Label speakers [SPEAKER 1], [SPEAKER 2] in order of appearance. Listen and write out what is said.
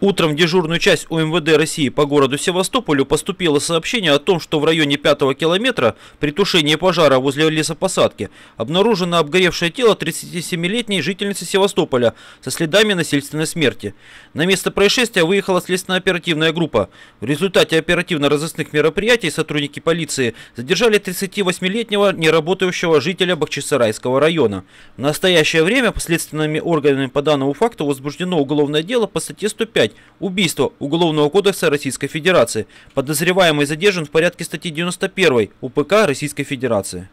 [SPEAKER 1] Утром в дежурную часть УМВД России по городу Севастополю поступило сообщение о том, что в районе пятого километра при тушении пожара возле лесопосадки обнаружено обгоревшее тело 37-летней жительницы Севастополя со следами насильственной смерти. На место происшествия выехала следственно-оперативная группа. В результате оперативно-розыскных мероприятий сотрудники полиции задержали 38-летнего неработающего жителя Бахчисарайского района. В настоящее время последственными органами по данному факту возбуждено уголовное дело по статье 105 5. Убийство Уголовного кодекса Российской Федерации. Подозреваемый задержан в порядке статьи 91 УПК Российской Федерации.